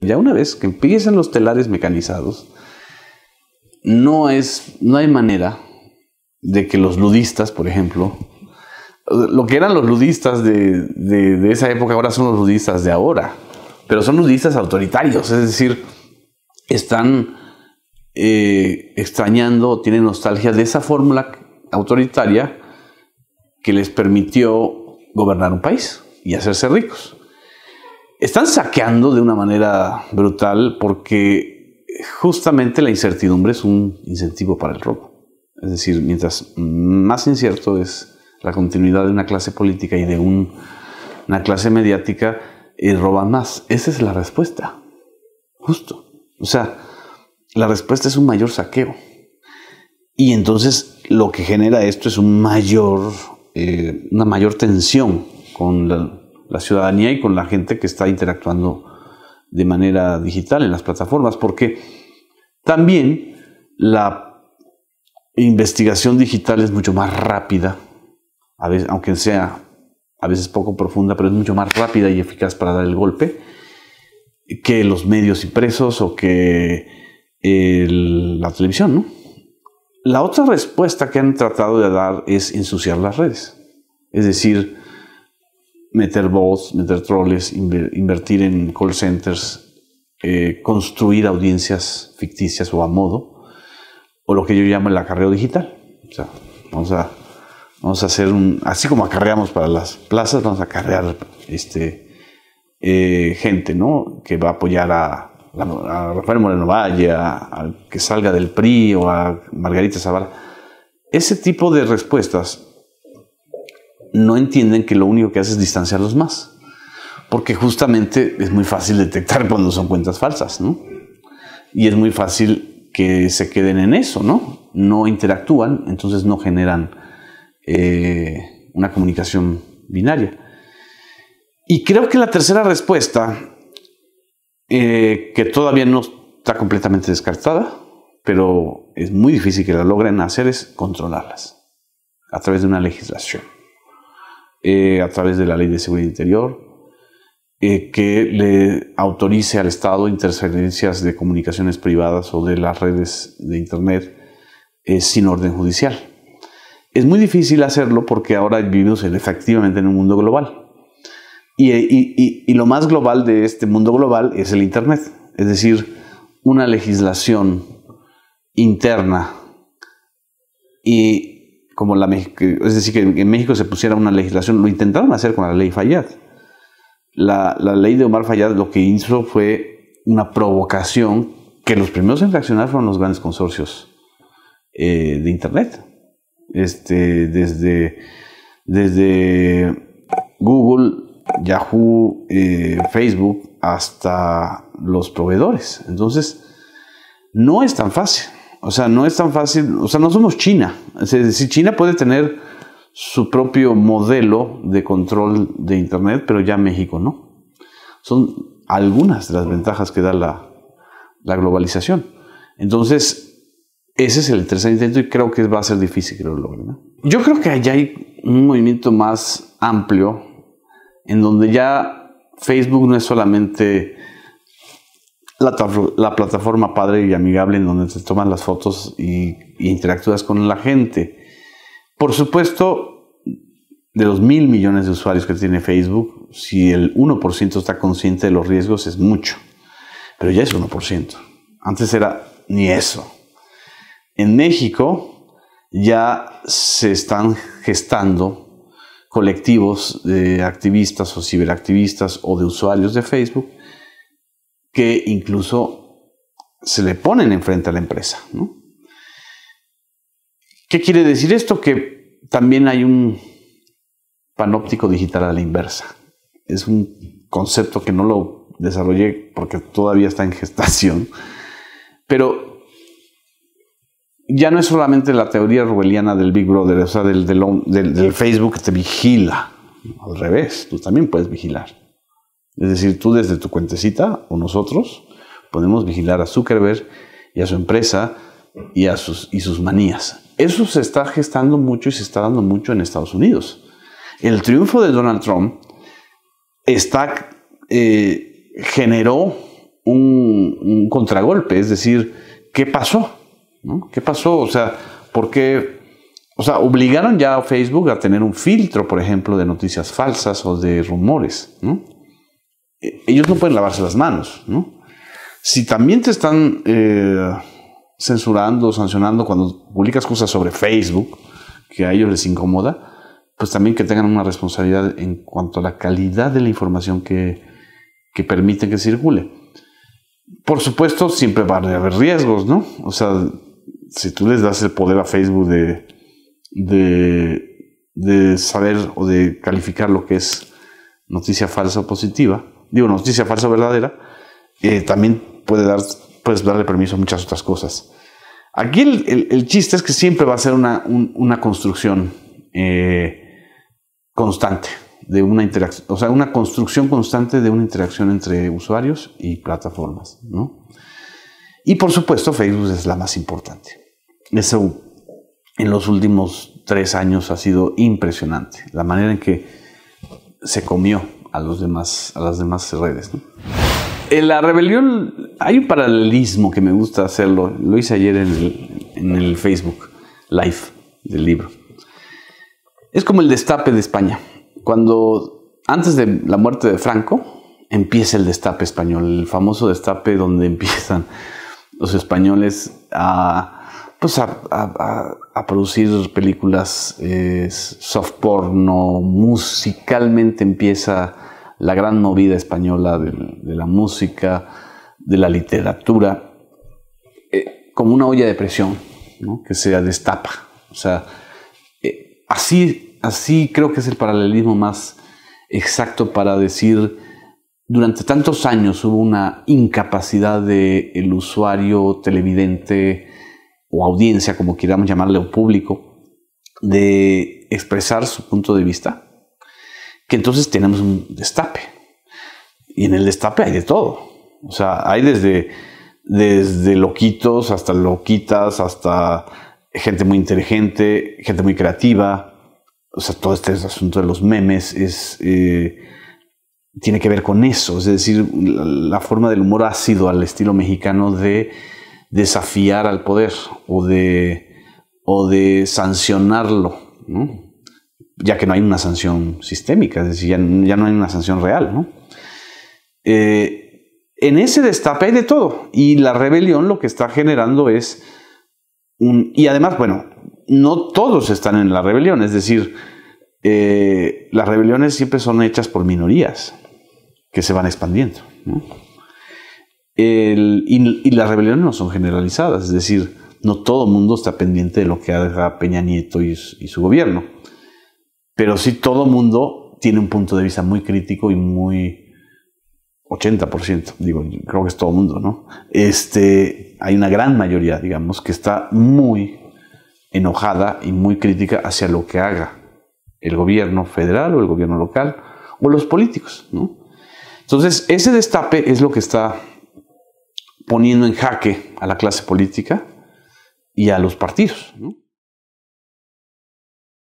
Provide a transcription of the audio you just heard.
Ya una vez que empiezan los telares mecanizados, no, es, no hay manera de que los ludistas, por ejemplo, lo que eran los ludistas de, esa época ahora son los ludistas de ahora, pero son ludistas autoritarios, es decir, están eh, extrañando, tienen nostalgia de esa fórmula autoritaria que les permitió gobernar un país y hacerse ricos están saqueando de una manera brutal porque justamente la incertidumbre es un incentivo para el robo. Es decir, mientras más incierto es la continuidad de una clase política y de una clase mediática, y eh, roban más. Esa es la respuesta. Justo. O sea, la respuesta es un mayor saqueo. Y entonces lo que genera esto es un mayor, eh, una mayor tensión con la, la ciudadanía y con la gente que está interactuando de manera digital en las plataformas, porque también la investigación digital es mucho más rápida, aunque sea a veces poco profunda, pero es mucho más rápida y eficaz para dar el golpe que los medios impresos o que la televisión, La otra respuesta que han tratado de dar es ensuciar las redes. Es decir, meter bots, meter troles, invertir en call centers, eh, construir audiencias ficticias o a modo, o lo que yo llamo el acarreo digital. O sea, vamos a, vamos a hacer un, así como acarreamos para las plazas, vamos a acarrear este, eh, gente ¿no? que va a apoyar a, Rafael Moreno Valle, a, que salga del PRI o a Margarita Zavala. Ese tipo de respuestas no entienden que lo único que hace es distanciarlos más. Porque justamente es muy fácil detectar cuando son cuentas falsas, ¿no? Y es muy fácil que se queden en eso, ¿no? No interactúan, entonces no generan eh, una comunicación binaria. Y creo que la tercera respuesta, eh, que todavía no está completamente descartada, pero es muy difícil que la logren hacer, es controlarlas a través de una legislación. Eh, a través de la Ley de Seguridad Interior, eh, que le autorice al Estado interferencias de comunicaciones privadas o de las redes de Internet eh, sin orden judicial. Es muy difícil hacerlo porque ahora vivimos efectivamente en un mundo global. y, y, y lo más global de este mundo global es el Internet, es decir, una legislación interna y como la es decir, que en México se pusiera una legislación, lo intentaron hacer con la ley Fayad. La, ley de Omar Fayad lo que hizo fue una provocación que los primeros en reaccionar fueron los grandes consorcios eh, de Internet. Este, desde, desde Google, Yahoo, eh, Facebook, hasta los proveedores. Entonces, no es tan fácil. O sea, no es tan fácil, o sea, no somos China. Es decir, China puede tener su propio modelo de control de Internet, pero ya México no. Son algunas de las ventajas que da la, la globalización. Entonces, ese es el tercer intento y creo que va a ser difícil que lo logren. Yo creo que allá hay un movimiento más amplio en donde ya Facebook no es solamente la, plataforma padre y amigable en donde te toman las fotos y, interactúas con la gente. Por supuesto, de los mil millones de usuarios que tiene Facebook, si el 1% está consciente de los riesgos, es mucho. Pero ya es 1%. Antes era ni eso. En México ya se están gestando colectivos de activistas o ciberactivistas o de usuarios de Facebook que incluso se le ponen enfrente a la empresa. ¿Qué quiere decir esto? Que también hay un panóptico digital a la inversa. Es un concepto que no lo desarrollé porque todavía está en gestación, pero ya no es solamente la teoría rubeliana del Big Brother, o sea, del Facebook que te vigila. Al revés, tú también puedes vigilar. Es decir, tú desde tu cuentecita o nosotros podemos vigilar a Zuckerberg y a su empresa y, a sus, y sus manías. Eso se está gestando mucho y se está dando mucho en Estados Unidos. El triunfo de Donald Trump está, eh, generó un, contragolpe, es decir, ¿qué pasó? ¿Qué pasó? O sea, ¿por qué? O sea, obligaron ya a Facebook a tener un filtro, por ejemplo, de noticias falsas o de rumores. ¿no? Eh, ellos no pueden lavarse las manos, ¿no? Si también te están censurando eh, censurando, sancionando cuando publicas cosas sobre Facebook, que a ellos les incomoda, pues también que tengan una responsabilidad en cuanto a la calidad de la información que, que permiten que circule. Por supuesto, siempre van a haber riesgos, ¿no? O sea, si tú les das el poder a Facebook de, de saber o de calificar lo que es noticia falsa o positiva, digo, noticia falsa o verdadera, eh, también puede dar, puedes darle permiso a muchas otras cosas. Aquí el, chiste es que siempre va a ser una, construcción eh, constante de una interacción, o sea, una construcción constante de una interacción entre usuarios y plataformas, Y por supuesto, Facebook es la más importante. Eso en los últimos tres años ha sido impresionante. La manera en que se comió a, los demás, a las demás redes. En la rebelión hay un paralelismo que me gusta hacerlo. Lo hice ayer en en el Facebook Live del libro. Es como el destape de España. Cuando antes de la muerte de Franco empieza el destape español, el famoso destape donde empiezan los españoles a pues a, producir películas eh, soft porno, musicalmente empieza la gran movida española de, la música, de la literatura, eh, como una olla de presión que se destapa. O sea, eh, así, así creo que es el paralelismo más exacto para decir durante tantos años hubo una incapacidad del el usuario televidente o audiencia, como queramos llamarle, o público, de expresar su punto de vista, que entonces tenemos un destape. Y en el destape hay de todo. O sea, hay desde, desde loquitos hasta loquitas, hasta gente muy inteligente, gente muy creativa. O sea, todo este asunto de los memes es, eh, tiene que ver con eso. Es decir, la, la forma del humor ácido al estilo mexicano de desafiar al poder o de, o de sancionarlo, ya que no hay una sanción sistémica, es decir, ya, no hay una sanción real. Eh, en ese destape hay de todo y la rebelión lo que está generando es Y además, bueno, no todos están en la rebelión, es decir, eh, las rebeliones siempre son hechas por minorías que se van expandiendo y, las rebeliones no son generalizadas, es decir, no todo el mundo está pendiente de lo que haga Peña Nieto y, su gobierno, pero sí todo el mundo tiene un punto de vista muy crítico y muy 80%, digo, creo que es todo el mundo, ¿no? Este, hay una gran mayoría, digamos, que está muy enojada y muy crítica hacia lo que haga el gobierno federal o el gobierno local o los políticos, ¿no? Entonces, ese destape es lo que está poniendo en jaque a la clase política y a los partidos.